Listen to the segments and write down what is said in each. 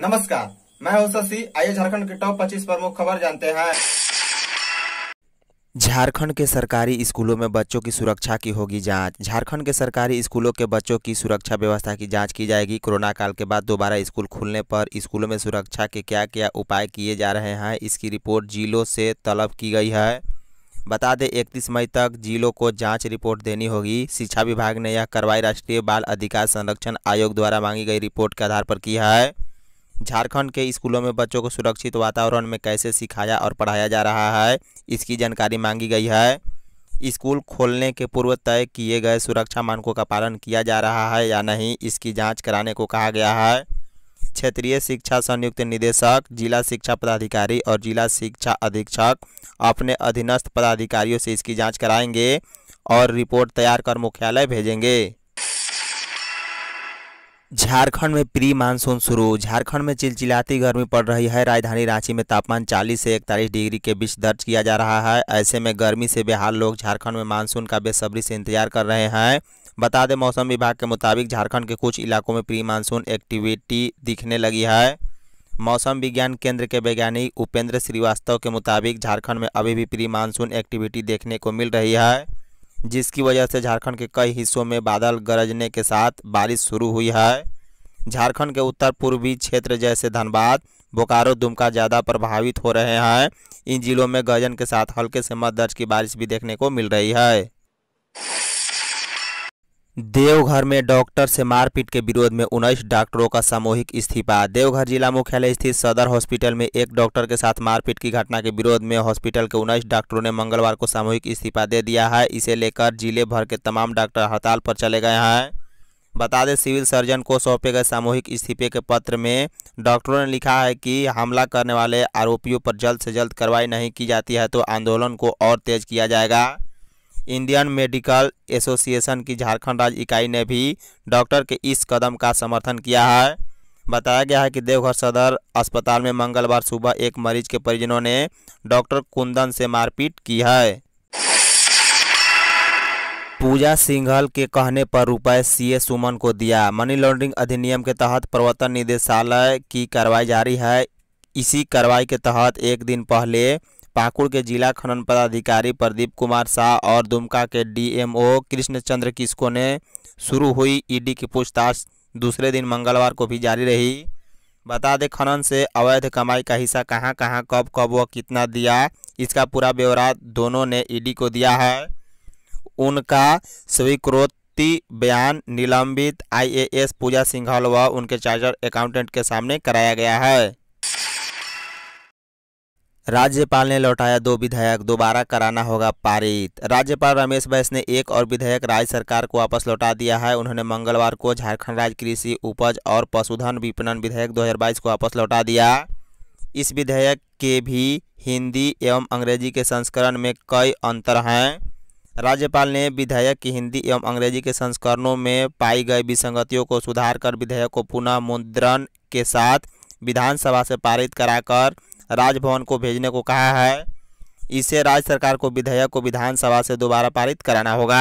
नमस्कार मैं हूं शशि आइए झारखंड के टॉप 25 प्रमुख खबर जानते हैं झारखंड के सरकारी स्कूलों में बच्चों की सुरक्षा की होगी जांच झारखंड के सरकारी स्कूलों के बच्चों की सुरक्षा व्यवस्था की जांच की जाएगी कोरोना काल के बाद दोबारा स्कूल खुलने पर स्कूलों में सुरक्षा के क्या क्या उपाय किए जा रहे हैं इसकी रिपोर्ट जिलों से तलब की गई है बता दें इकतीस मई तक जिलों को जांच रिपोर्ट देनी होगी शिक्षा विभाग ने यह कार्रवाई राष्ट्रीय बाल अधिकार संरक्षण आयोग द्वारा मांगी गई रिपोर्ट के आधार पर की है झारखंड के स्कूलों में बच्चों को सुरक्षित वातावरण में कैसे सिखाया और पढ़ाया जा रहा है इसकी जानकारी मांगी गई है स्कूल खोलने के पूर्व तय किए गए सुरक्षा मानकों का पालन किया जा रहा है या नहीं इसकी जांच कराने को कहा गया है क्षेत्रीय शिक्षा संयुक्त निदेशक जिला शिक्षा पदाधिकारी और जिला शिक्षा अधीक्षक अपने अधीनस्थ पदाधिकारियों से इसकी जाँच कराएंगे और रिपोर्ट तैयार कर मुख्यालय भेजेंगे झारखंड में प्री मानसून शुरू झारखंड में चिलचिलाती गर्मी पड़ रही है राजधानी रांची में तापमान 40 से इकतालीस डिग्री के बीच दर्ज किया जा रहा है ऐसे में गर्मी से बेहाल लोग झारखंड में मानसून का बेसब्री से इंतजार कर रहे हैं बता दें मौसम विभाग के मुताबिक झारखंड के कुछ इलाकों में प्री मानसून एक्टिविटी दिखने लगी है मौसम विज्ञान केंद्र के वैज्ञानिक उपेंद्र श्रीवास्तव के मुताबिक झारखंड में अभी भी प्री मानसून एक्टिविटी देखने को मिल रही है जिसकी वजह से झारखंड के कई हिस्सों में बादल गरजने के साथ बारिश शुरू हुई है झारखंड के उत्तर पूर्वी क्षेत्र जैसे धनबाद बोकारो दुमका ज़्यादा प्रभावित हो रहे हैं इन जिलों में गजन के साथ हल्के से मत दर्ज की बारिश भी देखने को मिल रही है देवघर में डॉक्टर से मारपीट के विरोध में उन्नीस डॉक्टरों का सामूहिक इस्तीफा देवघर जिला मुख्यालय स्थित सदर हॉस्पिटल में एक डॉक्टर के साथ मारपीट की घटना के विरोध में हॉस्पिटल के उन्नीस डॉक्टरों ने मंगलवार को सामूहिक इस्तीफा दे दिया है इसे लेकर जिले भर के तमाम डॉक्टर हड़ताल पर चले गए हैं बता दें सिविल सर्जन को सौंपे गए सामूहिक इस्तीफे के पत्र में डॉक्टरों ने लिखा है कि हमला करने वाले आरोपियों पर जल्द से जल्द कार्रवाई नहीं की जाती है तो आंदोलन को और तेज किया जाएगा इंडियन मेडिकल एसोसिएशन की झारखंड राज्य इकाई ने भी डॉक्टर के इस कदम का समर्थन किया है बताया गया है कि देवघर सदर अस्पताल में मंगलवार सुबह एक मरीज के परिजनों ने डॉक्टर कुंदन से मारपीट की है पूजा सिंघल के कहने पर रुपए सीए सुमन को दिया मनी लॉन्ड्रिंग अधिनियम के तहत प्रवर्तन निदेशालय की कार्रवाई जारी है इसी कार्रवाई के तहत एक दिन पहले पाकुड़ के जिला खनन पदाधिकारी प्रदीप कुमार शाह और दुमका के डीएमओ कृष्णचंद्र किस्को ने शुरू हुई ईडी की पूछताछ दूसरे दिन मंगलवार को भी जारी रही बता दें खनन से अवैध कमाई का हिस्सा कहां कहां कब कब व कितना दिया इसका पूरा ब्यौरा दोनों ने ईडी को दिया है उनका स्वीकृति बयान निलंबित आईएएस पूजा सिंघल व उनके चार्जर अकाउंटेंट के सामने कराया गया है राज्यपाल ने लौटाया दो विधेयक दोबारा कराना होगा पारित राज्यपाल रमेश बैस ने एक और विधेयक राज्य सरकार को वापस लौटा दिया है उन्होंने मंगलवार को झारखंड राज्य कृषि उपज और पशुधन विपणन विधेयक 2022 को वापस लौटा दिया इस विधेयक के भी हिंदी एवं अंग्रेजी के संस्करण में कई अंतर हैं राज्यपाल ने विधेयक की हिंदी एवं अंग्रेजी के संस्करणों में पाई गई विसंगतियों को सुधार कर विधेयक को पुनः मुद्रण के साथ विधानसभा से पारित कराकर राजभवन को भेजने को कहा है इसे राज्य सरकार को विधेयक को विधानसभा से दोबारा पारित कराना होगा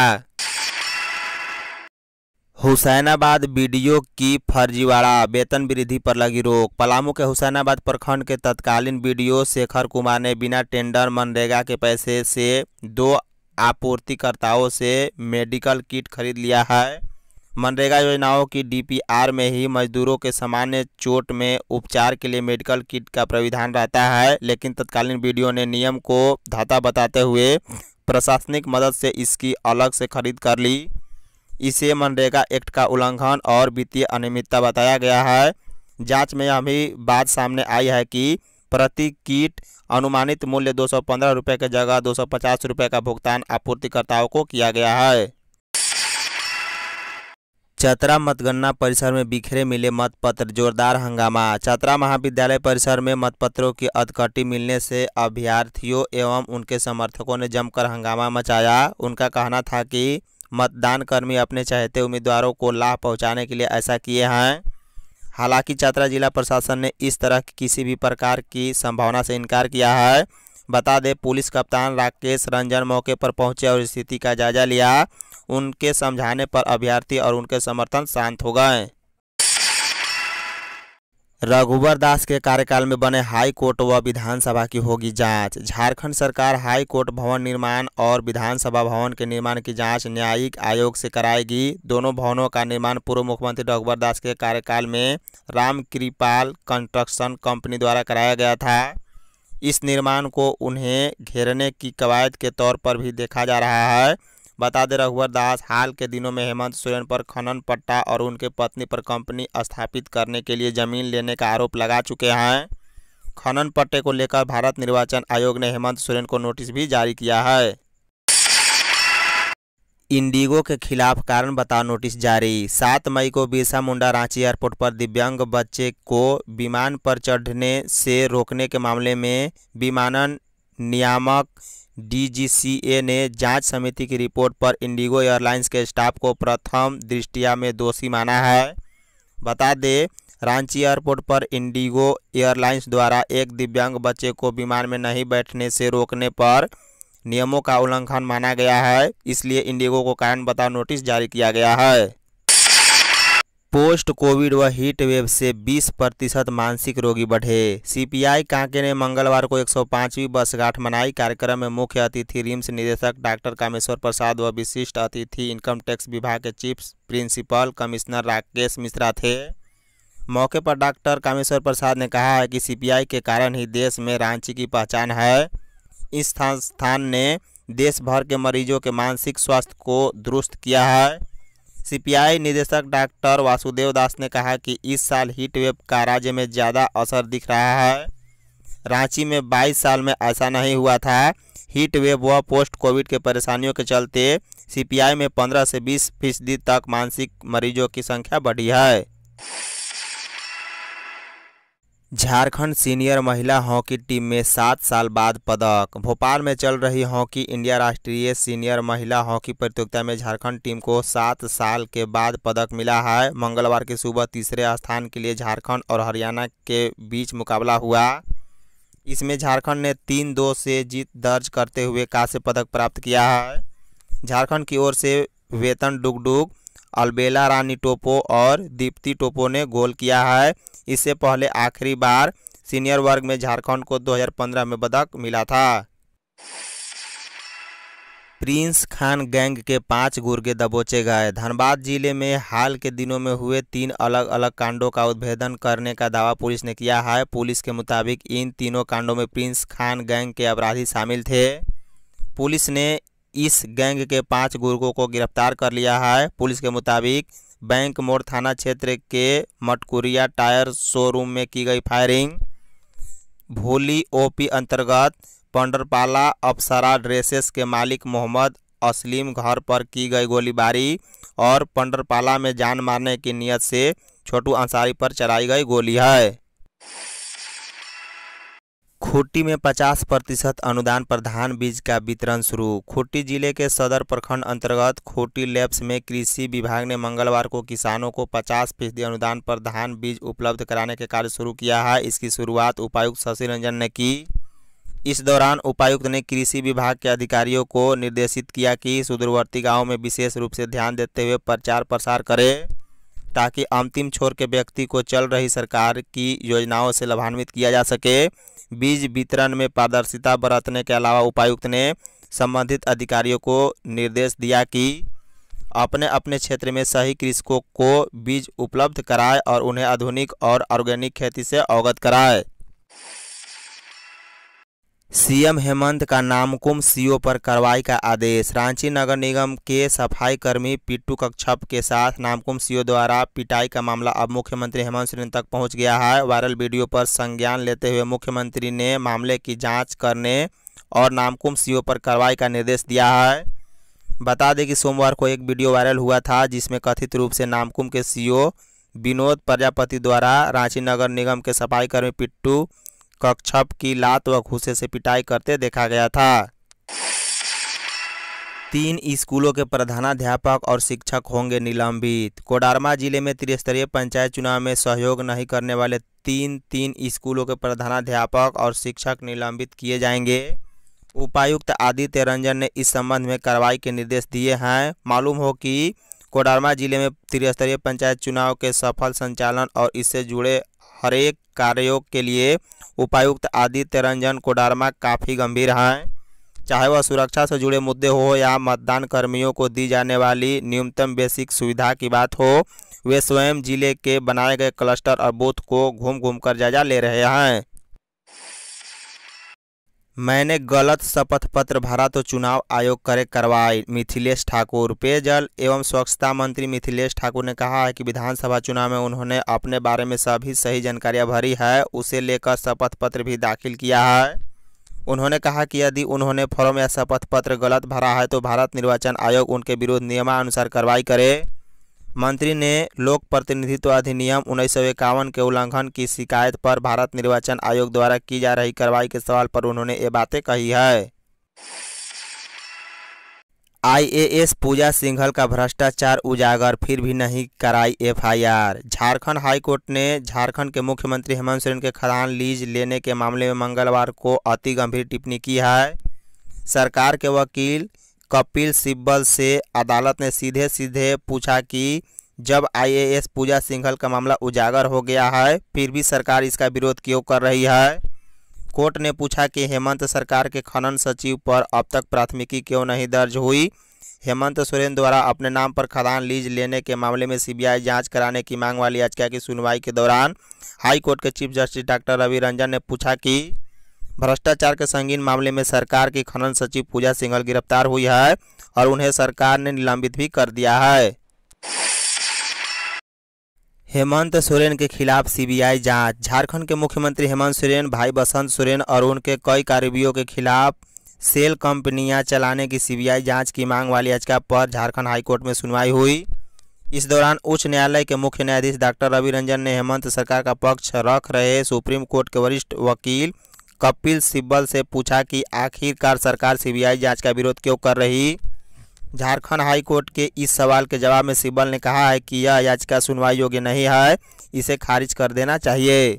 हुसैनाबाद बीडीओ की फर्जीवाड़ा वेतन वृद्धि पर लगी रोक पलामू के हुसैनाबाद प्रखंड के तत्कालीन बीडीओ शेखर कुमार ने बिना टेंडर मनरेगा के पैसे से दो आपूर्तिकर्ताओं से मेडिकल किट खरीद लिया है मनरेगा योजनाओं की डीपीआर में ही मजदूरों के सामान्य चोट में उपचार के लिए मेडिकल किट का प्राविधान रहता है लेकिन तत्कालीन वीडियो ने नियम को धाता बताते हुए प्रशासनिक मदद से इसकी अलग से खरीद कर ली इसे मनरेगा एक्ट का उल्लंघन और वित्तीय अनियमितता बताया गया है जांच में यह भी बात सामने आई है कि प्रति किट अनुमानित मूल्य दो सौ पंद्रह रुपये के जगह दो सौ पचास रुपये का भुगतान आपूर्तिकर्ताओं को किया गया है चतरा मतगणना परिसर में बिखरे मिले मतपत्र जोरदार हंगामा चतरा महाविद्यालय परिसर में मतपत्रों की अधकटी मिलने से अभ्यर्थियों एवं उनके समर्थकों ने जमकर हंगामा मचाया उनका कहना था कि मतदान कर्मी अपने चाहते उम्मीदवारों को लाभ पहुंचाने के लिए ऐसा किए हैं हालांकि चतरा जिला प्रशासन ने इस तरह की किसी भी प्रकार की संभावना से इनकार किया है बता दें पुलिस कप्तान राकेश रंजन मौके पर पहुंचे और स्थिति का जायजा लिया उनके समझाने पर अभ्यर्थी और उनके समर्थन शांत हो गए रघुवर दास के कार्यकाल में बने हाई कोर्ट व विधानसभा की होगी जांच झारखंड सरकार हाई कोर्ट भवन निर्माण और विधानसभा भवन के निर्माण की जांच न्यायिक आयोग से कराएगी दोनों भवनों का निर्माण पूर्व मुख्यमंत्री रघुवर दास के कार्यकाल में रामकृपाल कंस्ट्रक्शन कंपनी द्वारा कराया गया था इस निर्माण को उन्हें घेरने की कवायद के तौर पर भी देखा जा रहा है बता दे रघुवर दास हाल के दिनों में हेमंत सोरेन पर खनन पट्टा और उनके पत्नी पर कंपनी स्थापित करने के लिए जमीन लेने का आरोप लगा चुके हैं खनन पट्टे को लेकर भारत निर्वाचन आयोग ने हेमंत सोरेन को नोटिस भी जारी किया है इंडिगो के खिलाफ कारण बताओ नोटिस जारी सात मई को बिरसा मुंडा रांची एयरपोर्ट पर दिव्यांग बच्चे को विमान पर चढ़ने से रोकने के मामले में विमानन नियामक डीजीसीए ने जांच समिति की रिपोर्ट पर इंडिगो एयरलाइंस के स्टाफ को प्रथम दृष्टिया में दोषी माना है बता दें रांची एयरपोर्ट पर इंडिगो एयरलाइंस द्वारा एक दिव्यांग बच्चे को विमान में नहीं बैठने से रोकने पर नियमों का उल्लंघन माना गया है इसलिए इंडिगो को कारण बताओ नोटिस जारी किया गया है पोस्ट कोविड व हीट वेव से 20 प्रतिशत मानसिक रोगी बढ़े सीपीआई कांके ने मंगलवार को 105वीं वर्षगांठ मनाई कार्यक्रम में मुख्य अतिथि रिम्स निदेशक डॉक्टर कामेश्वर प्रसाद व विशिष्ट अतिथि इनकम टैक्स विभाग के chief principal commissioner Rakesh Mishra थे मौके पर डॉक्टर कामेश्वर प्रसाद ने कहा है कि सीपीआई के कारण ही देश में रांची की पहचान है इस संस्थान ने देश भर के मरीजों के मानसिक स्वास्थ्य को दुरुस्त किया है सीपीआई निदेशक डॉक्टर वासुदेव दास ने कहा कि इस साल हीट वेव का राज्य में ज़्यादा असर दिख रहा है रांची में 22 साल में ऐसा नहीं हुआ था हीट वेव व पोस्ट कोविड के परेशानियों के चलते सीपीआई में 15 से 20 फीसदी तक मानसिक मरीजों की संख्या बढ़ी है झारखंड सीनियर महिला हॉकी टीम में सात साल बाद पदक भोपाल में चल रही हॉकी इंडिया राष्ट्रीय सीनियर महिला हॉकी प्रतियोगिता में झारखंड टीम को सात साल के बाद पदक मिला है मंगलवार की सुबह तीसरे स्थान के लिए झारखंड और हरियाणा के बीच मुकाबला हुआ इसमें झारखंड ने तीन दो से जीत दर्ज करते हुए कांस्य पदक प्राप्त किया है झारखंड की ओर से वेतन डुगडुग अलबेला रानी टोपो और दीप्ति टोपो ने गोल किया है इससे पहले आखिरी बार सीनियर वर्ग में झारखंड को 2015 में बदक मिला था प्रिंस खान गैंग के पांच गुर्गे दबोचे गए धनबाद जिले में हाल के दिनों में हुए तीन अलग अलग कांडों का उद्भेदन करने का दावा पुलिस ने किया है पुलिस के मुताबिक इन तीनों कांडों में प्रिंस खान गैंग के अपराधी शामिल थे पुलिस ने इस गैंग के पांच गुर्गों को गिरफ्तार कर लिया है पुलिस के मुताबिक बैंक मोड़ थाना क्षेत्र के मटकुरिया टायर शोरूम में की गई फायरिंग भोली ओपी अंतर्गत पंडरपाला अप्सरा ड्रेसेस के मालिक मोहम्मद असलीम घर पर की गई गोलीबारी और पंडरपाला में जान मारने की नीयत से छोटू अंसारी पर चलाई गई गोली है खुट्टी में 50 प्रतिशत अनुदान पर धान बीज का वितरण शुरू खुट्टी जिले के सदर प्रखंड अंतर्गत खुट्टी लैब्स में कृषि विभाग ने मंगलवार को किसानों को 50 फीसदी अनुदान पर धान बीज उपलब्ध कराने के कार्य शुरू किया है इसकी शुरुआत उपायुक्त शशि रंजन ने की इस दौरान उपायुक्त ने कृषि विभाग के अधिकारियों को निर्देशित किया कि सुदूरवर्ती गाँव में विशेष रूप से ध्यान देते हुए प्रचार प्रसार करें ताकि अंतिम छोर के व्यक्ति को चल रही सरकार की योजनाओं से लाभान्वित किया जा सके बीज वितरण में पारदर्शिता बरतने के अलावा उपायुक्त ने संबंधित अधिकारियों को निर्देश दिया कि अपने अपने क्षेत्र में सही कृषकों को बीज उपलब्ध कराए और उन्हें आधुनिक और ऑर्गेनिक खेती से अवगत कराए सीएम हेमंत का नामकुम सीओ पर कार्रवाई का आदेश रांची नगर निगम के सफाई कर्मी पिट्टू कक्षप के साथ नामकुम सीओ द्वारा पिटाई का मामला अब मुख्यमंत्री हेमंत सोरेन तक पहुंच गया है वायरल वीडियो पर संज्ञान लेते हुए मुख्यमंत्री ने मामले की जांच करने और नामकुम सीओ पर कार्रवाई का निर्देश दिया है बता दें कि सोमवार को एक वीडियो वायरल हुआ था जिसमें कथित रूप से नामकुम के सी विनोद प्रजापति द्वारा रांची नगर निगम के सफाई कर्मी पिट्टू कक्षप की लात व घूसे से पिटाई करते देखा गया था तीन स्कूलों के प्रधानाध्यापक और शिक्षक होंगे निलंबित कोडारमा जिले में त्रिस्तरीय पंचायत चुनाव में सहयोग नहीं करने वाले तीन तीन स्कूलों के प्रधानाध्यापक और शिक्षक निलंबित किए जाएंगे उपायुक्त आदित्य रंजन ने इस संबंध में कार्रवाई के निर्देश दिए हैं मालूम हो कि कोडारमा जिले में त्रिस्तरीय पंचायत चुनाव के सफल संचालन और इससे जुड़े हरेक कार्यों के लिए उपायुक्त आदित्य रंजन कोडारमा काफ़ी गंभीर हैं चाहे वह सुरक्षा से जुड़े मुद्दे हो या मतदान कर्मियों को दी जाने वाली न्यूनतम बेसिक सुविधा की बात हो वे स्वयं जिले के बनाए गए क्लस्टर और बूथ को घूम घूम कर जायजा ले रहे हैं मैंने गलत शपथ पत्र भरा तो चुनाव आयोग करे करवाई मिथिलेश ठाकुर पेयजल एवं स्वच्छता मंत्री मिथिलेश ठाकुर ने कहा है कि विधानसभा चुनाव में उन्होंने अपने बारे में सभी सही जानकारियां भरी है उसे लेकर शपथ पत्र भी दाखिल किया है उन्होंने कहा कि यदि उन्होंने फॉर्म या शपथ पत्र गलत भरा है तो भारत निर्वाचन आयोग उनके विरुद्ध नियमानुसार कार्रवाई करे मंत्री ने लोक प्रतिनिधित्व अधिनियम उन्नीस के उल्लंघन की शिकायत पर भारत निर्वाचन आयोग द्वारा की जा रही कार्रवाई के सवाल पर उन्होंने ये बातें कही है आईएएस पूजा सिंघल का भ्रष्टाचार उजागर फिर भी नहीं कराई एफआईआर झारखंड हाईकोर्ट ने झारखंड के मुख्यमंत्री हेमंत सोरेन के खदान लीज लेने के मामले में मंगलवार को अति गंभीर टिप्पणी की है सरकार के वकील कपिल सिब्बल से अदालत ने सीधे सीधे पूछा कि जब आईएएस पूजा सिंघल का मामला उजागर हो गया है फिर भी सरकार इसका विरोध क्यों कर रही है कोर्ट ने पूछा कि हेमंत सरकार के खनन सचिव पर अब तक प्राथमिकी क्यों नहीं दर्ज हुई हेमंत सोरेन द्वारा अपने नाम पर खदान लीज लेने के मामले में सीबीआई जांच कराने की मांग वाली याचिका की सुनवाई के दौरान हाई कोर्ट के chief justice doctor Ravi Ranjan ने पूछा कि भ्रष्टाचार के संगीन मामले में सरकार की खनन सचिव पूजा सिंघल गिरफ्तार हुई है और उन्हें सरकार ने निलंबित भी कर दिया है हेमंत सोरेन के खिलाफ सीबीआई जांच झारखंड के मुख्यमंत्री हेमंत सोरेन भाई बसंत सोरेन और उनके कई कार्यवियों के खिलाफ सेल कंपनियां चलाने की सीबीआई जांच की मांग वाली याचिका पर झारखंड हाईकोर्ट में सुनवाई हुई इस दौरान उच्च न्यायालय के मुख्य न्यायाधीश डॉक्टर रवि रंजन ने हेमंत सरकार का पक्ष रख रहे सुप्रीम कोर्ट के वरिष्ठ वकील कपिल सिब्बल से पूछा कि आखिरकार सरकार सीबीआई जांच का विरोध क्यों कर रही झारखंड हाई कोर्ट के इस सवाल के जवाब में सिब्बल ने कहा है कि यह याचिका सुनवाई योग्य नहीं है इसे खारिज कर देना चाहिए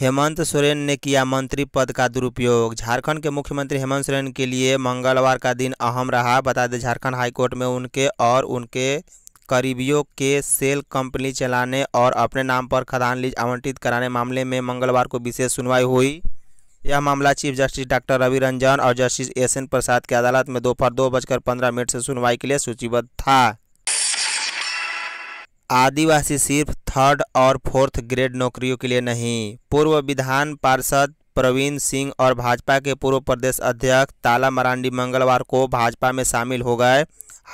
हेमंत सोरेन ने किया मंत्री पद का दुरुपयोग झारखंड के मुख्यमंत्री हेमंत सोरेन के लिए मंगलवार का दिन अहम रहा बता दें झारखंड हाईकोर्ट में उनके और उनके करीबियों के सेल कंपनी चलाने और अपने नाम पर खदान लीज आवंटित कराने मामले में मंगलवार को विशेष सुनवाई हुई यह मामला chief justice doctor Ravi Ranjan और जस्टिस एस एन प्रसाद की अदालत में दोपहर दो, दो बजकर पंद्रह मिनट से सुनवाई के लिए सूचीबद्ध था आदिवासी सिर्फ थर्ड और फोर्थ ग्रेड नौकरियों के लिए नहीं पूर्व विधान पार्षद प्रवीण सिंह और भाजपा के पूर्व प्रदेश अध्यक्ष ताला मरांडी मंगलवार को भाजपा में शामिल हो गए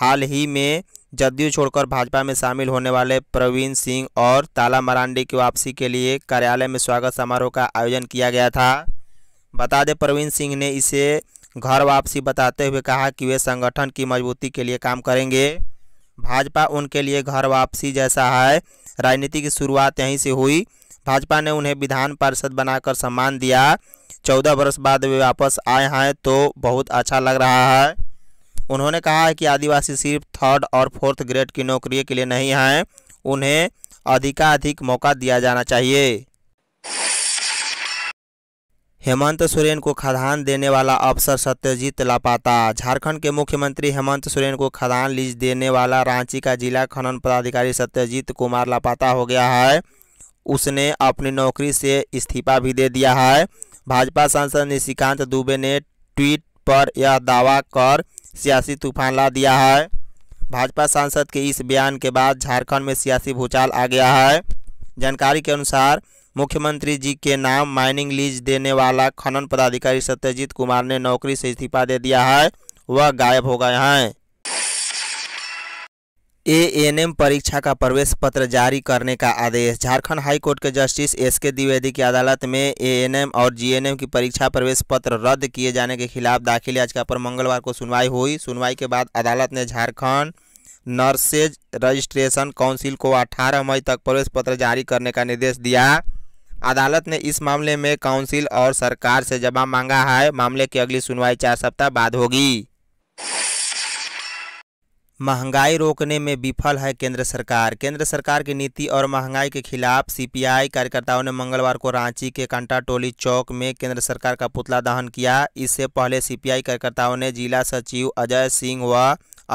हाल ही में जदयू छोड़कर भाजपा में शामिल होने वाले प्रवीण सिंह और ताला मरांडी की वापसी के लिए कार्यालय में स्वागत समारोह का आयोजन किया गया था बता दें प्रवीण सिंह ने इसे घर वापसी बताते हुए कहा कि वे संगठन की मजबूती के लिए काम करेंगे भाजपा उनके लिए घर वापसी जैसा है राजनीति की शुरुआत यहीं से हुई भाजपा ने उन्हें विधान परिषद बनाकर सम्मान दिया चौदह वर्ष बाद वे वापस आए हैं तो बहुत अच्छा लग रहा है उन्होंने कहा है कि आदिवासी सिर्फ थर्ड और फोर्थ ग्रेड की नौकरी के लिए नहीं हैं उन्हें अधिकाधिक मौका दिया जाना चाहिए हेमंत सोरेन को खदान देने वाला अफसर सत्यजीत लापाता झारखंड के मुख्यमंत्री हेमंत सोरेन को खदान लीज देने वाला रांची का जिला खनन पदाधिकारी सत्यजीत कुमार लापाता हो गया है उसने अपनी नौकरी से इस्तीफा भी दे दिया है भाजपा सांसद निशिकांत दुबे ने ट्वीट पर यह दावा कर सियासी तूफान ला दिया है भाजपा सांसद के इस बयान के बाद झारखंड में सियासी भूचाल आ गया है जानकारी के अनुसार मुख्यमंत्री जी के नाम माइनिंग लीज देने वाला खनन पदाधिकारी सत्यजीत कुमार ने नौकरी से इस्तीफा दे दिया है वह गायब हो गए हैं एएनएम परीक्षा का प्रवेश पत्र जारी करने का आदेश झारखंड हाई कोर्ट के जस्टिस एस के द्विवेदी की अदालत में एएनएम और जीएनएम की परीक्षा प्रवेश पत्र रद्द किए जाने के खिलाफ दाखिल याचिका पर मंगलवार को सुनवाई हुई सुनवाई के बाद अदालत ने झारखंड नर्सेज रजिस्ट्रेशन काउंसिल को 18 मई तक प्रवेश पत्र जारी करने का निर्देश दिया अदालत ने इस मामले में काउंसिल और सरकार से जवाब मांगा है मामले की अगली सुनवाई चार सप्ताह बाद होगी महंगाई रोकने में विफल है केंद्र सरकार केंद्र सरकार की नीति और महंगाई के खिलाफ सीपीआई कार्यकर्ताओं ने मंगलवार को रांची के कंटा टोली चौक में केंद्र सरकार का पुतला दहन किया इससे पहले सीपीआई कार्यकर्ताओं ने जिला सचिव अजय सिंह व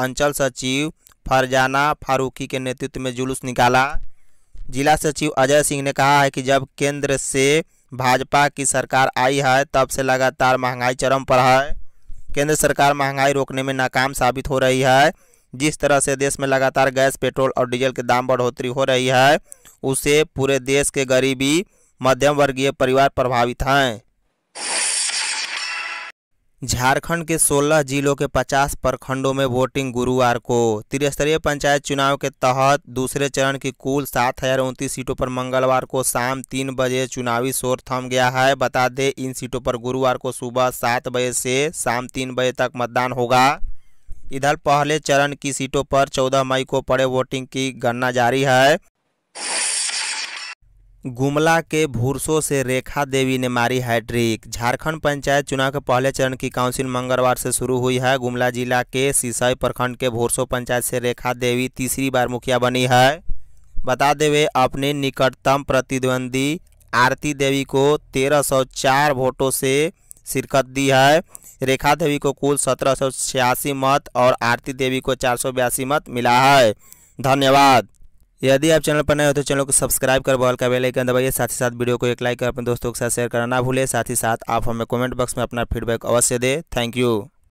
अंचल सचिव फरजाना फारूकी के नेतृत्व में जुलूस निकाला जिला सचिव अजय सिंह ने कहा है कि जब केंद्र से भाजपा की सरकार आई है तब से लगातार महंगाई चरम पर है केंद्र सरकार महंगाई रोकने में नाकाम साबित हो रही है जिस तरह से देश में लगातार गैस पेट्रोल और डीजल के दाम बढ़ोतरी हो रही है उसे पूरे देश के गरीबी मध्यम वर्गीय परिवार प्रभावित हैं झारखंड के 16 जिलों के 50 प्रखंडों में वोटिंग गुरुवार को त्रिस्तरीय पंचायत चुनाव के तहत दूसरे चरण की कुल सात हजार उनतीस सीटों पर मंगलवार को शाम तीन बजे चुनावी शोर थम गया है बता दें इन सीटों पर गुरुवार को सुबह सात बजे से शाम तीन बजे तक मतदान होगा इधर पहले चरण की सीटों पर 14 मई को पड़े वोटिंग की गणना जारी है गुमला के भूरसो से रेखा देवी ने मारी हैट्रिक झारखंड पंचायत चुनाव के पहले चरण की काउंसिल मंगलवार से शुरू हुई है गुमला जिला के सिसई प्रखंड के भूरसो पंचायत से रेखा देवी तीसरी बार मुखिया बनी है बता देवे वे अपने निकटतम प्रतिद्वंदी आरती देवी को 1304 वोटों से शिरकत दी है रेखा देवी को कुल सत्रह सौ छियासी मत और आरती देवी को चार सौ बयासी मत मिला है धन्यवाद यदि आप चैनल पर नए हो तो चैनल को सब्सक्राइब कर बॉल का बेल आइकन दबाइए साथ ही साथ वीडियो को एक लाइक कर अपने दोस्तों के साथ शेयर करना ना भूलें साथ ही साथ आप हमें कमेंट बॉक्स में अपना फीडबैक अवश्य दें थैंक यू